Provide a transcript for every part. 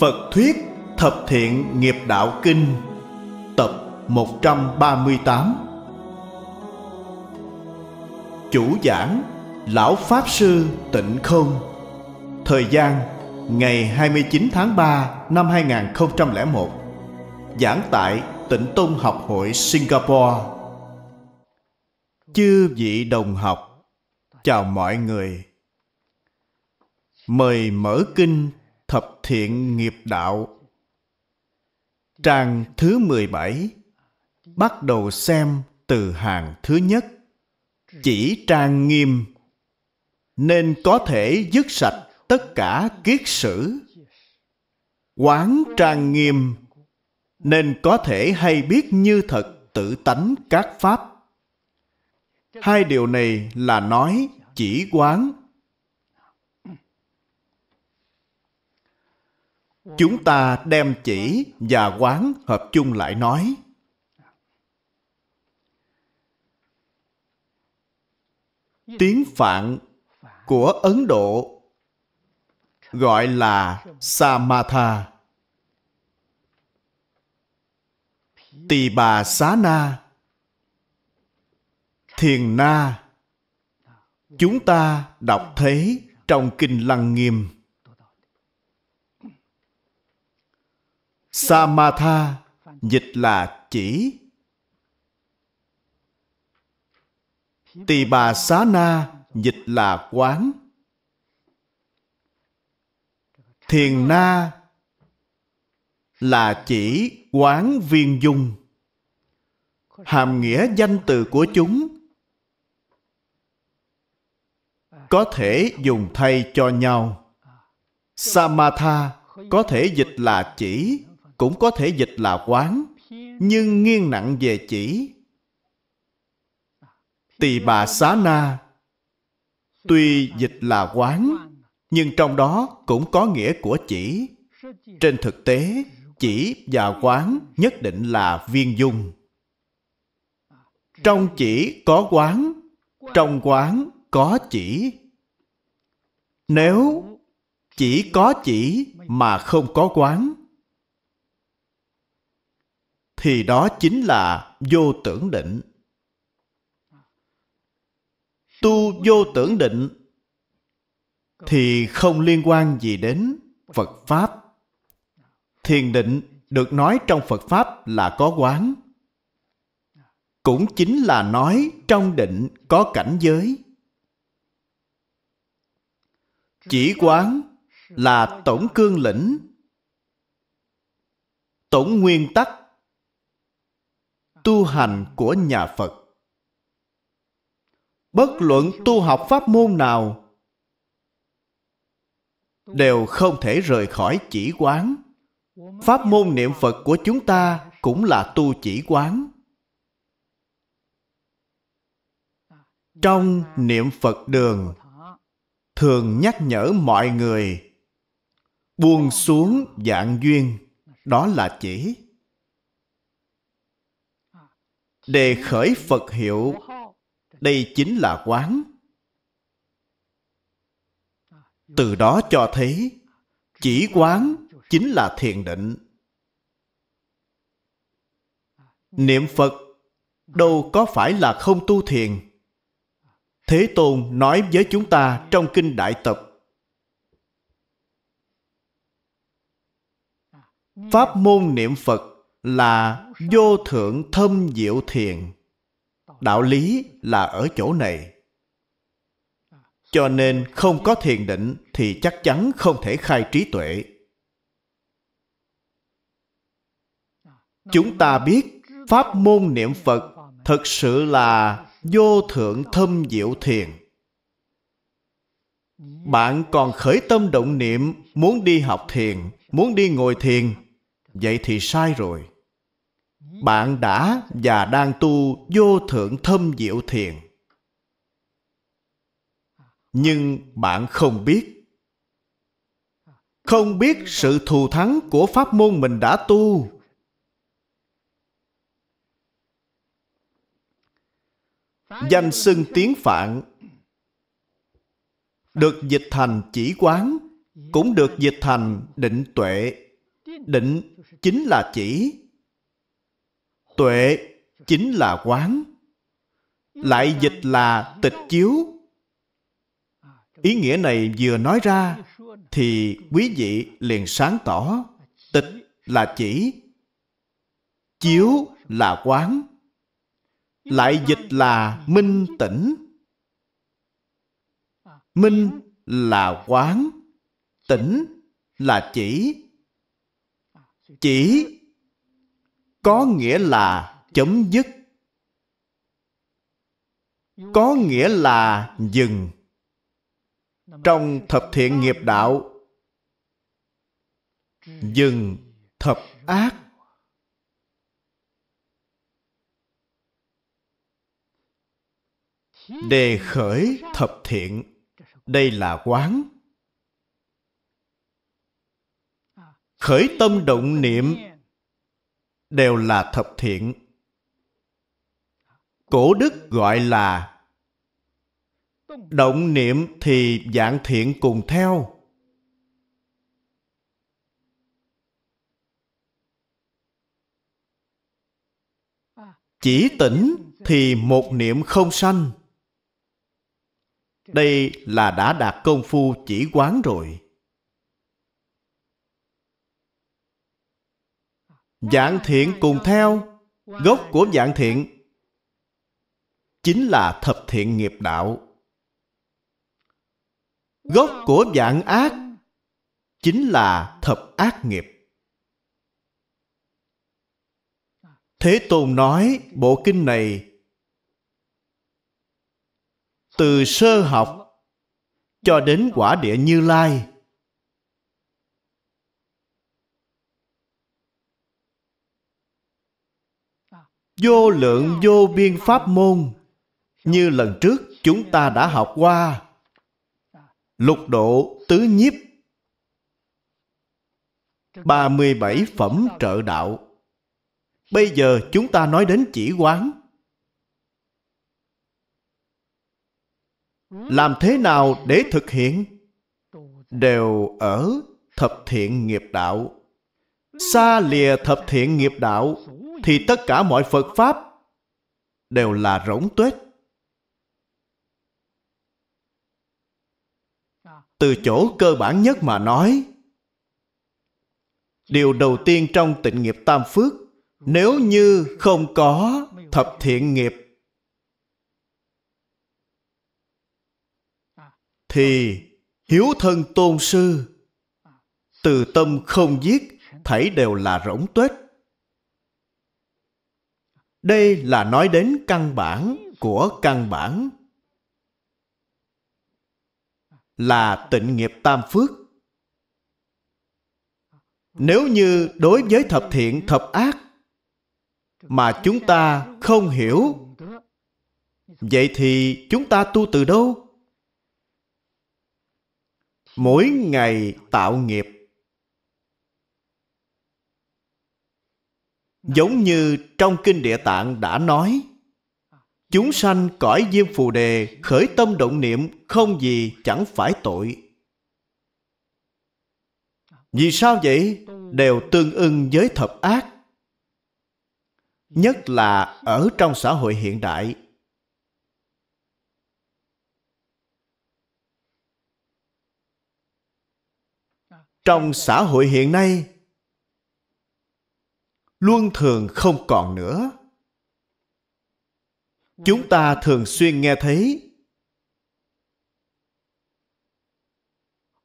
Phật Thuyết Thập Thiện Nghiệp Đạo Kinh Tập 138 Chủ giảng Lão Pháp Sư Tịnh Không Thời gian ngày 29 tháng 3 năm 2001 Giảng tại Tịnh Tôn Học hội Singapore Chư vị đồng học Chào mọi người Mời mở kinh Thập thiện nghiệp đạo Trang thứ 17 Bắt đầu xem từ hàng thứ nhất Chỉ trang nghiêm Nên có thể dứt sạch tất cả kiết sử Quán trang nghiêm Nên có thể hay biết như thật tự tánh các pháp Hai điều này là nói chỉ quán chúng ta đem chỉ và quán hợp chung lại nói tiếng phạn của ấn độ gọi là samatha tỳ bà xá na thiền na chúng ta đọc thấy trong kinh lăng nghiêm Samatha dịch là chỉ. Tỳ bà xá na dịch là quán. Thiền na là chỉ quán viên dung. Hàm nghĩa danh từ của chúng có thể dùng thay cho nhau. Samatha có thể dịch là chỉ cũng có thể dịch là quán, nhưng nghiêng nặng về chỉ. Tỳ bà xá na tuy dịch là quán, nhưng trong đó cũng có nghĩa của chỉ. Trên thực tế, chỉ và quán nhất định là viên dung. Trong chỉ có quán, trong quán có chỉ. Nếu chỉ có chỉ mà không có quán, thì đó chính là vô tưởng định tu vô tưởng định thì không liên quan gì đến phật pháp thiền định được nói trong phật pháp là có quán cũng chính là nói trong định có cảnh giới chỉ quán là tổng cương lĩnh tổng nguyên tắc tu hành của nhà Phật. Bất luận tu học pháp môn nào đều không thể rời khỏi chỉ quán. Pháp môn niệm Phật của chúng ta cũng là tu chỉ quán. Trong niệm Phật đường thường nhắc nhở mọi người buông xuống dạng duyên đó là chỉ Đề khởi Phật hiệu Đây chính là quán Từ đó cho thấy Chỉ quán chính là thiền định Niệm Phật đâu có phải là không tu thiền Thế Tôn nói với chúng ta trong Kinh Đại Tập Pháp môn niệm Phật là vô thượng thâm diệu thiền đạo lý là ở chỗ này cho nên không có thiền định thì chắc chắn không thể khai trí tuệ chúng ta biết pháp môn niệm phật thực sự là vô thượng thâm diệu thiền bạn còn khởi tâm động niệm muốn đi học thiền muốn đi ngồi thiền vậy thì sai rồi bạn đã và đang tu vô thượng thâm diệu thiền nhưng bạn không biết không biết sự thù thắng của pháp môn mình đã tu danh xưng tiếng phạn được dịch thành chỉ quán cũng được dịch thành định tuệ định chính là chỉ tuệ chính là quán lại dịch là tịch chiếu ý nghĩa này vừa nói ra thì quý vị liền sáng tỏ tịch là chỉ chiếu là quán lại dịch là minh tỉnh. minh là quán tỉnh là chỉ chỉ có nghĩa là chấm dứt có nghĩa là dừng trong thập thiện nghiệp đạo dừng thập ác đề khởi thập thiện đây là quán khởi tâm động niệm đều là thập thiện. Cổ đức gọi là động niệm thì dạng thiện cùng theo. Chỉ tỉnh thì một niệm không sanh. Đây là đã đạt công phu chỉ quán rồi. Dạng thiện cùng theo Gốc của dạng thiện Chính là thập thiện nghiệp đạo Gốc của dạng ác Chính là thập ác nghiệp Thế Tôn nói bộ kinh này Từ sơ học Cho đến quả địa như lai vô lượng vô biên pháp môn như lần trước chúng ta đã học qua lục độ tứ nhiếp 37 phẩm trợ đạo Bây giờ chúng ta nói đến chỉ quán Làm thế nào để thực hiện Đều ở thập thiện nghiệp đạo Xa lìa thập thiện nghiệp đạo thì tất cả mọi Phật Pháp đều là rỗng tuếch. Từ chỗ cơ bản nhất mà nói, điều đầu tiên trong tịnh nghiệp tam phước, nếu như không có thập thiện nghiệp, thì hiếu thân tôn sư, từ tâm không giết, thảy đều là rỗng tuếch. Đây là nói đến căn bản của căn bản là tịnh nghiệp tam phước. Nếu như đối với thập thiện thập ác mà chúng ta không hiểu, vậy thì chúng ta tu từ đâu? Mỗi ngày tạo nghiệp Giống như trong Kinh Địa Tạng đã nói Chúng sanh cõi diêm phù đề khởi tâm động niệm không gì chẳng phải tội. Vì sao vậy? Đều tương ưng với thập ác. Nhất là ở trong xã hội hiện đại. Trong xã hội hiện nay, luôn thường không còn nữa chúng ta thường xuyên nghe thấy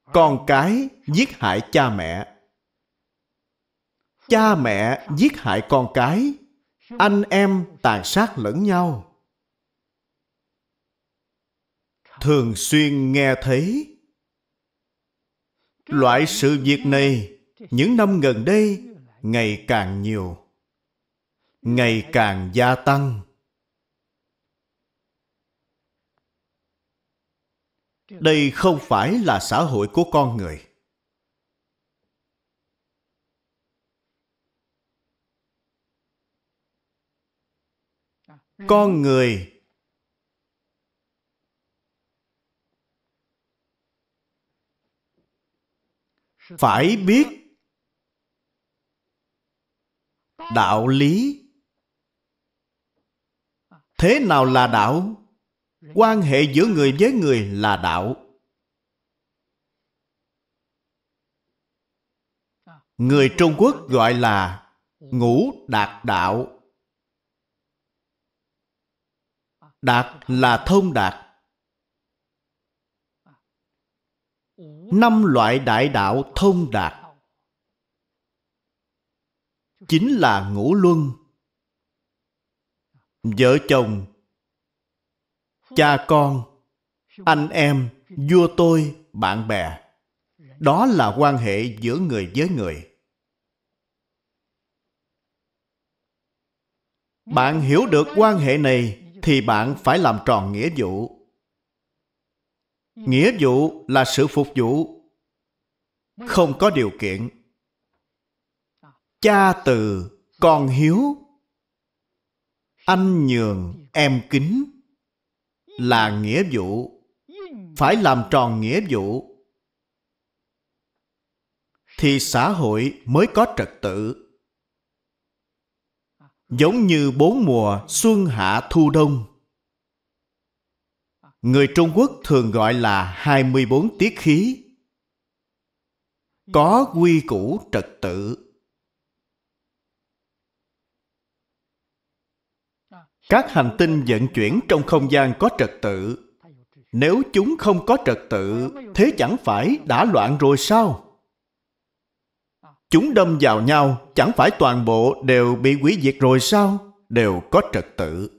con cái giết hại cha mẹ cha mẹ giết hại con cái anh em tàn sát lẫn nhau thường xuyên nghe thấy loại sự việc này những năm gần đây ngày càng nhiều ngày càng gia tăng đây không phải là xã hội của con người con người phải biết đạo lý thế nào là đạo quan hệ giữa người với người là đạo người trung quốc gọi là ngũ đạt đạo đạt là thông đạt năm loại đại đạo thông đạt chính là ngũ luân. Vợ chồng, cha con, anh em, vua tôi, bạn bè. Đó là quan hệ giữa người với người. Bạn hiểu được quan hệ này thì bạn phải làm tròn nghĩa vụ. Nghĩa vụ là sự phục vụ, không có điều kiện cha từ con hiếu anh nhường em kính là nghĩa vụ phải làm tròn nghĩa vụ thì xã hội mới có trật tự giống như bốn mùa xuân hạ thu đông người trung quốc thường gọi là 24 tiết khí có quy củ trật tự các hành tinh vận chuyển trong không gian có trật tự nếu chúng không có trật tự thế chẳng phải đã loạn rồi sao chúng đâm vào nhau chẳng phải toàn bộ đều bị hủy diệt rồi sao đều có trật tự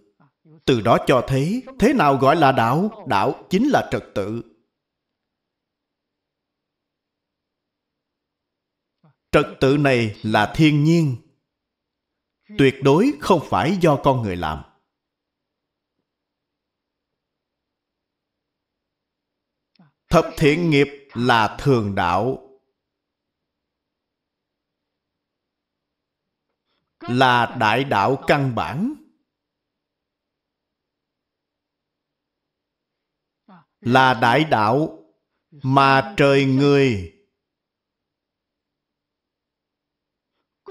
từ đó cho thấy thế nào gọi là đạo đạo chính là trật tự trật tự này là thiên nhiên tuyệt đối không phải do con người làm thập thiện nghiệp là thường đạo là đại đạo căn bản là đại đạo mà trời người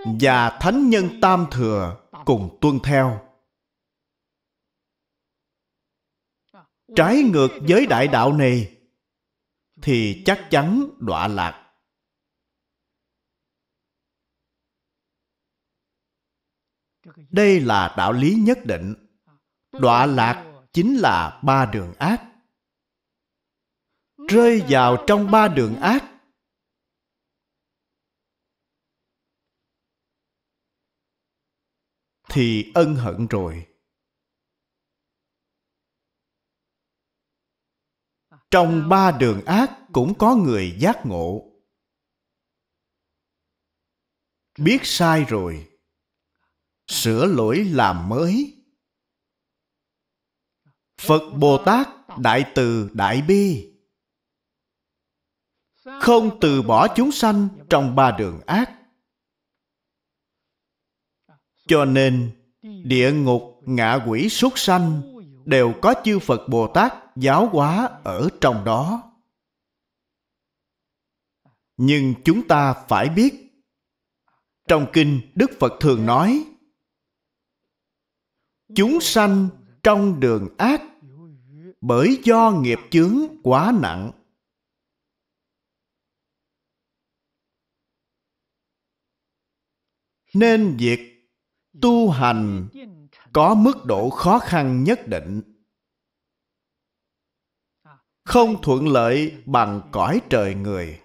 và thánh nhân tam thừa cùng tuân theo trái ngược với đại đạo này thì chắc chắn đọa lạc đây là đạo lý nhất định đọa lạc chính là ba đường ác rơi vào trong ba đường ác thì ân hận rồi trong ba đường ác cũng có người giác ngộ biết sai rồi sửa lỗi làm mới phật bồ tát đại từ đại bi không từ bỏ chúng sanh trong ba đường ác cho nên, ừ. địa ngục, ngạ quỷ súc sanh đều có chư Phật Bồ Tát giáo hóa ở trong đó. Nhưng chúng ta phải biết, trong kinh Đức Phật thường nói, chúng sanh trong đường ác bởi do nghiệp chướng quá nặng. Nên việc tu hành có mức độ khó khăn nhất định không thuận lợi bằng cõi trời người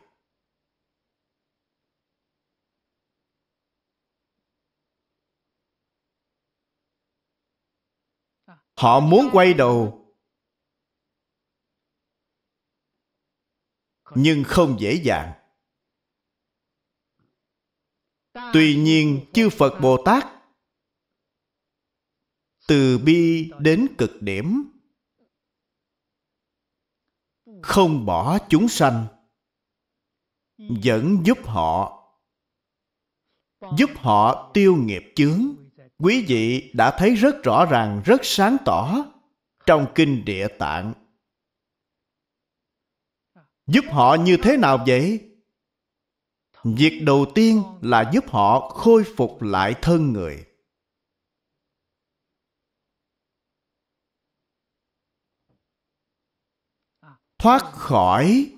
họ muốn quay đầu nhưng không dễ dàng tuy nhiên chư phật bồ tát từ bi đến cực điểm không bỏ chúng sanh vẫn giúp họ giúp họ tiêu nghiệp chướng quý vị đã thấy rất rõ ràng rất sáng tỏ trong kinh địa tạng giúp họ như thế nào vậy việc đầu tiên là giúp họ khôi phục lại thân người thoát khỏi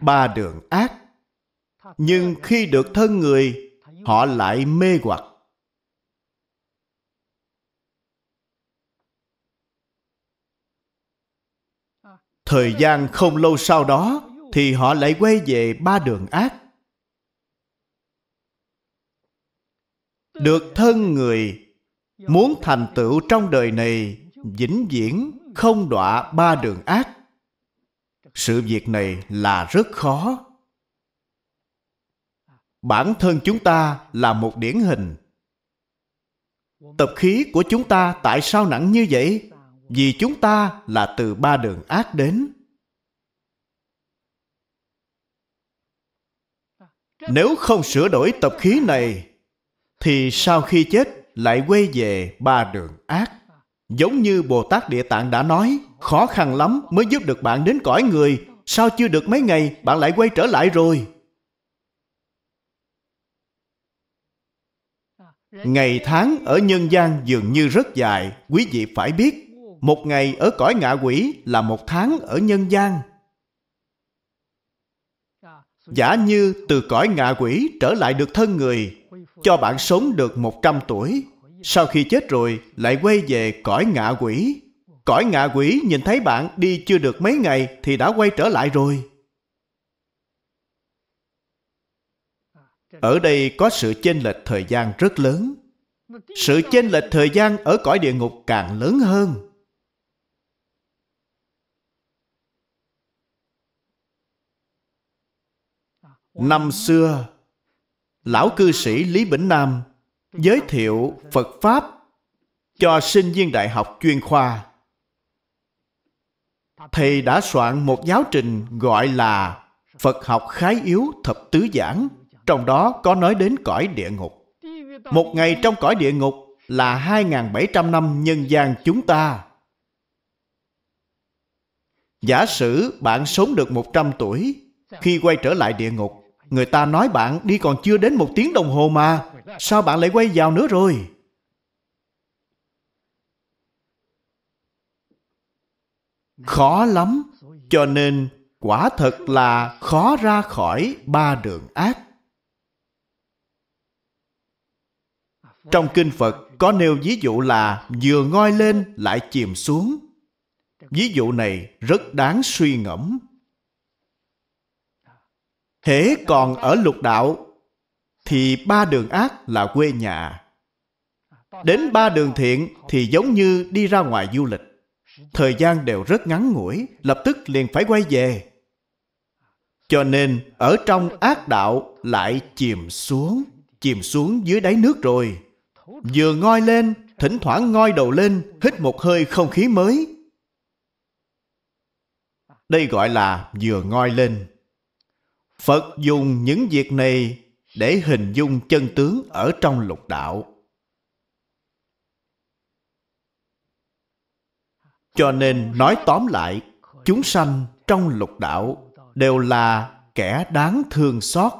ba đường ác nhưng khi được thân người họ lại mê hoặc thời gian không lâu sau đó thì họ lại quay về ba đường ác được thân người muốn thành tựu trong đời này vĩnh viễn không đọa ba đường ác sự việc này là rất khó bản thân chúng ta là một điển hình tập khí của chúng ta tại sao nặng như vậy vì chúng ta là từ ba đường ác đến nếu không sửa đổi tập khí này thì sau khi chết lại quay về ba đường ác Giống như Bồ Tát Địa Tạng đã nói, khó khăn lắm mới giúp được bạn đến cõi người, sao chưa được mấy ngày bạn lại quay trở lại rồi? Ngày tháng ở nhân gian dường như rất dài, quý vị phải biết, một ngày ở cõi ngạ quỷ là một tháng ở nhân gian. Giả như từ cõi ngạ quỷ trở lại được thân người, cho bạn sống được 100 tuổi, sau khi chết rồi lại quay về cõi ngạ quỷ. Cõi ngạ quỷ nhìn thấy bạn đi chưa được mấy ngày thì đã quay trở lại rồi. Ở đây có sự chênh lệch thời gian rất lớn. Sự chênh lệch thời gian ở cõi địa ngục càng lớn hơn. Năm xưa, lão cư sĩ Lý Bỉnh Nam giới thiệu Phật Pháp cho sinh viên đại học chuyên khoa. Thầy đã soạn một giáo trình gọi là Phật học khái yếu thập tứ giảng, trong đó có nói đến cõi địa ngục. Một ngày trong cõi địa ngục là 2.700 năm nhân gian chúng ta. Giả sử bạn sống được 100 tuổi, khi quay trở lại địa ngục, người ta nói bạn đi còn chưa đến một tiếng đồng hồ mà, Sao bạn lại quay vào nữa rồi? Khó lắm, cho nên quả thật là khó ra khỏi ba đường ác. Trong kinh Phật có nêu ví dụ là vừa ngoi lên lại chìm xuống. Ví dụ này rất đáng suy ngẫm. Hễ còn ở lục đạo thì ba đường ác là quê nhà. Đến ba đường thiện thì giống như đi ra ngoài du lịch. Thời gian đều rất ngắn ngủi, lập tức liền phải quay về. Cho nên ở trong ác đạo lại chìm xuống, chìm xuống dưới đáy nước rồi. Vừa ngoi lên, thỉnh thoảng ngoi đầu lên, hít một hơi không khí mới. Đây gọi là vừa ngoi lên. Phật dùng những việc này để hình dung chân tướng ở trong lục đạo. Cho nên nói tóm lại, chúng sanh trong lục đạo đều là kẻ đáng thương xót.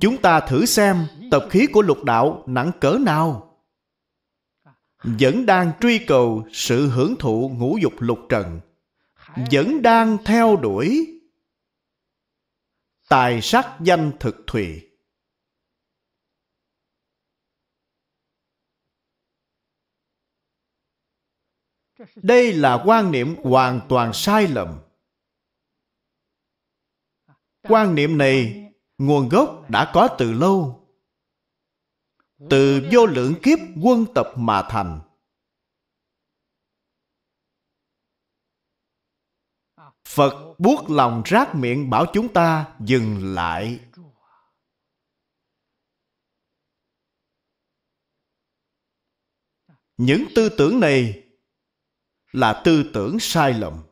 Chúng ta thử xem tập khí của lục đạo nặng cỡ nào vẫn đang truy cầu sự hưởng thụ ngũ dục lục trần vẫn đang theo đuổi tài sắc danh thực thùy đây là quan niệm hoàn toàn sai lầm quan niệm này nguồn gốc đã có từ lâu từ vô lượng kiếp quân tập mà thành phật buốt lòng rác miệng bảo chúng ta dừng lại những tư tưởng này là tư tưởng sai lầm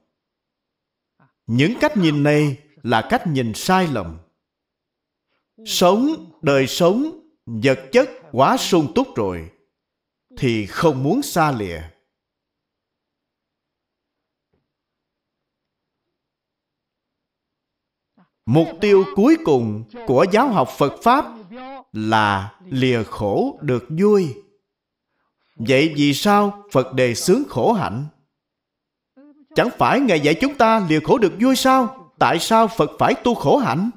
những cách nhìn này là cách nhìn sai lầm sống đời sống vật chất quá sung túc rồi thì không muốn xa lìa mục tiêu cuối cùng của giáo học phật pháp là lìa khổ được vui vậy vì sao phật đề xướng khổ hạnh chẳng phải ngài dạy chúng ta lìa khổ được vui sao tại sao phật phải tu khổ hạnh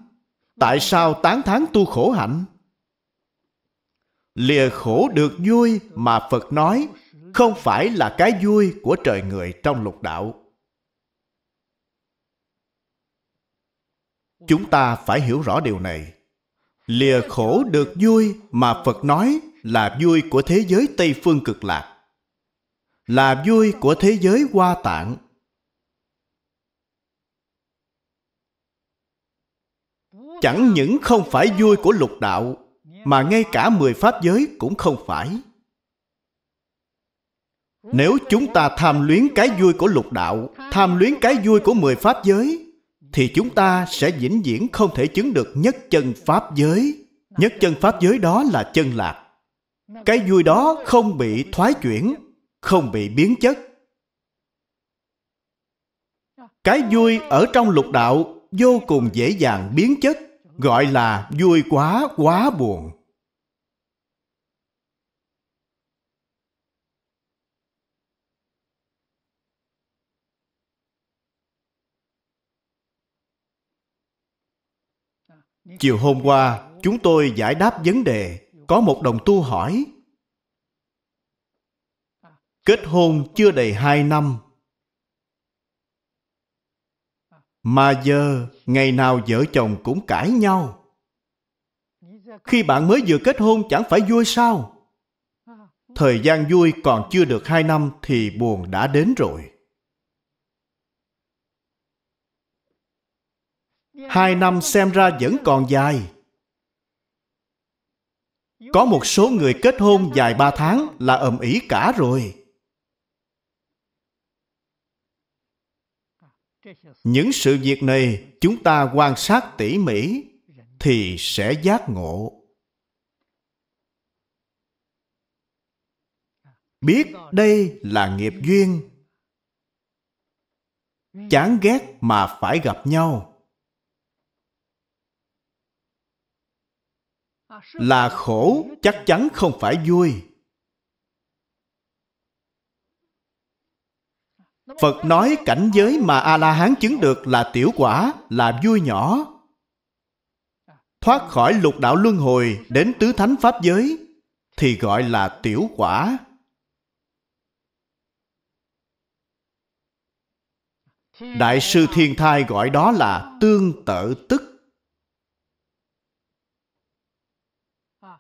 tại sao tán thán tu khổ hạnh lìa khổ được vui mà Phật nói không phải là cái vui của trời người trong lục đạo. Chúng ta phải hiểu rõ điều này. Lìa khổ được vui mà Phật nói là vui của thế giới Tây Phương cực lạc. Là vui của thế giới hoa tạng. Chẳng những không phải vui của lục đạo mà ngay cả mười pháp giới cũng không phải. Nếu chúng ta tham luyến cái vui của lục đạo, tham luyến cái vui của mười pháp giới, thì chúng ta sẽ vĩnh viễn không thể chứng được nhất chân pháp giới. Nhất chân pháp giới đó là chân lạc. Cái vui đó không bị thoái chuyển, không bị biến chất. Cái vui ở trong lục đạo vô cùng dễ dàng biến chất, gọi là vui quá quá buồn. chiều hôm qua chúng tôi giải đáp vấn đề có một đồng tu hỏi kết hôn chưa đầy hai năm mà giờ ngày nào vợ chồng cũng cãi nhau khi bạn mới vừa kết hôn chẳng phải vui sao thời gian vui còn chưa được hai năm thì buồn đã đến rồi Hai năm xem ra vẫn còn dài. Có một số người kết hôn dài ba tháng là ầm ĩ cả rồi. Những sự việc này chúng ta quan sát tỉ mỉ thì sẽ giác ngộ. Biết đây là nghiệp duyên. Chán ghét mà phải gặp nhau. là khổ chắc chắn không phải vui phật nói cảnh giới mà a la hán chứng được là tiểu quả là vui nhỏ thoát khỏi lục đạo luân hồi đến tứ thánh pháp giới thì gọi là tiểu quả đại sư thiên thai gọi đó là tương tự tức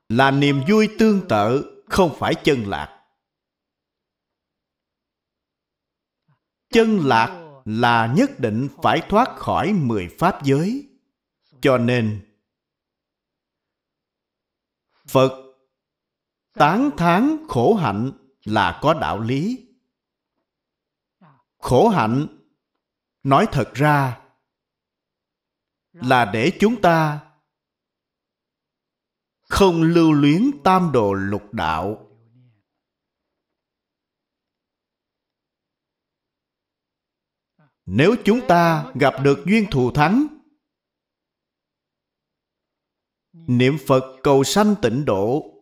là niềm vui tương tự không phải chân lạc chân lạc là nhất định phải thoát khỏi mười pháp giới cho nên phật tán thán khổ hạnh là có đạo lý khổ hạnh nói thật ra là để chúng ta không lưu luyến tam đồ lục đạo nếu chúng ta gặp được duyên thù thắng niệm phật cầu sanh tịnh độ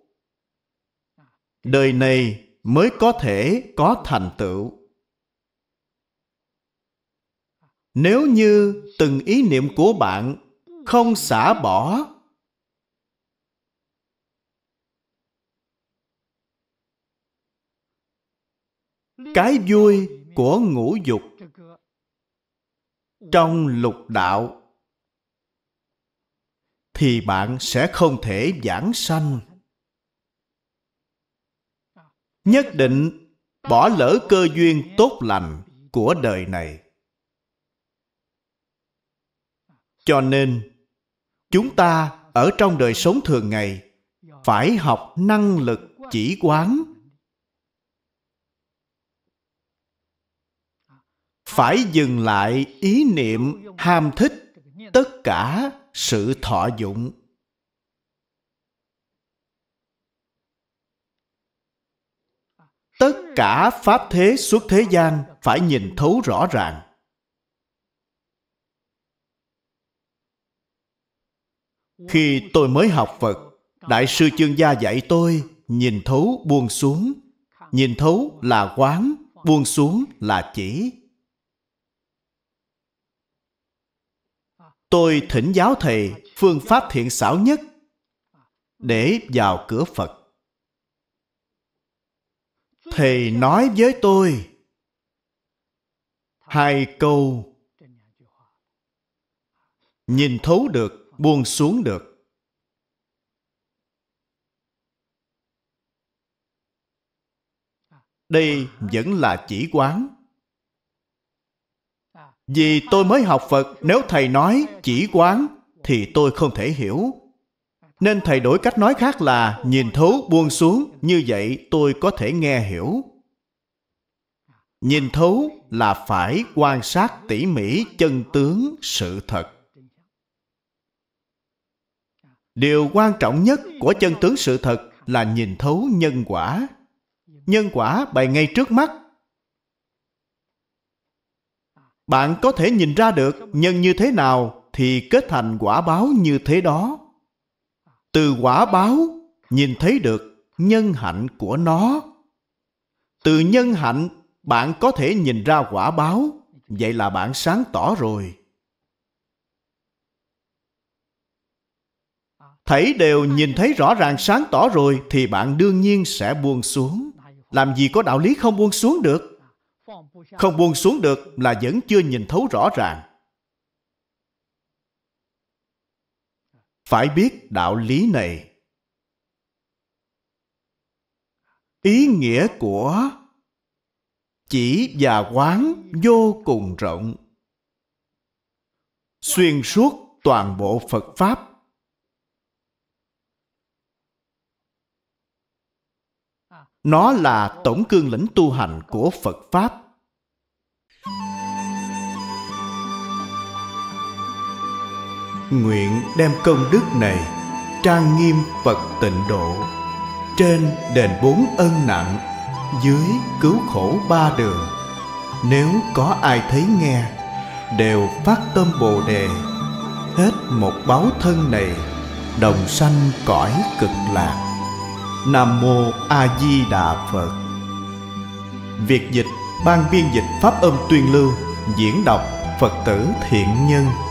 đời này mới có thể có thành tựu nếu như từng ý niệm của bạn không xả bỏ cái vui của ngũ dục trong lục đạo thì bạn sẽ không thể giảng sanh nhất định bỏ lỡ cơ duyên tốt lành của đời này cho nên chúng ta ở trong đời sống thường ngày phải học năng lực chỉ quán phải dừng lại ý niệm ham thích tất cả sự thọ dụng tất cả pháp thế suốt thế gian phải nhìn thấu rõ ràng khi tôi mới học phật đại sư chương gia dạy tôi nhìn thấu buông xuống nhìn thấu là quán buông xuống là chỉ tôi thỉnh giáo thầy phương pháp thiện xảo nhất để vào cửa Phật. Thầy nói với tôi hai câu nhìn thấu được, buông xuống được. Đây vẫn là chỉ quán vì tôi mới học Phật, nếu thầy nói chỉ quán thì tôi không thể hiểu. Nên thầy đổi cách nói khác là nhìn thấu buông xuống, như vậy tôi có thể nghe hiểu. Nhìn thấu là phải quan sát tỉ mỉ chân tướng sự thật. Điều quan trọng nhất của chân tướng sự thật là nhìn thấu nhân quả. Nhân quả bày ngay trước mắt bạn có thể nhìn ra được nhân như thế nào thì kết thành quả báo như thế đó. Từ quả báo nhìn thấy được nhân hạnh của nó. Từ nhân hạnh bạn có thể nhìn ra quả báo, vậy là bạn sáng tỏ rồi. thấy đều nhìn thấy rõ ràng sáng tỏ rồi thì bạn đương nhiên sẽ buông xuống. Làm gì có đạo lý không buông xuống được? không buông xuống được là vẫn chưa nhìn thấu rõ ràng phải biết đạo lý này ý nghĩa của chỉ và quán vô cùng rộng xuyên suốt toàn bộ phật pháp Nó là tổng cương lĩnh tu hành của Phật Pháp. Nguyện đem công đức này trang nghiêm Phật tịnh độ trên đền bốn ân nặng dưới cứu khổ ba đường nếu có ai thấy nghe đều phát tâm bồ đề hết một báo thân này đồng sanh cõi cực lạc Nam Mô A Di Đà Phật Việt dịch Ban biên dịch Pháp âm Tuyên Lưu Diễn đọc Phật tử Thiện Nhân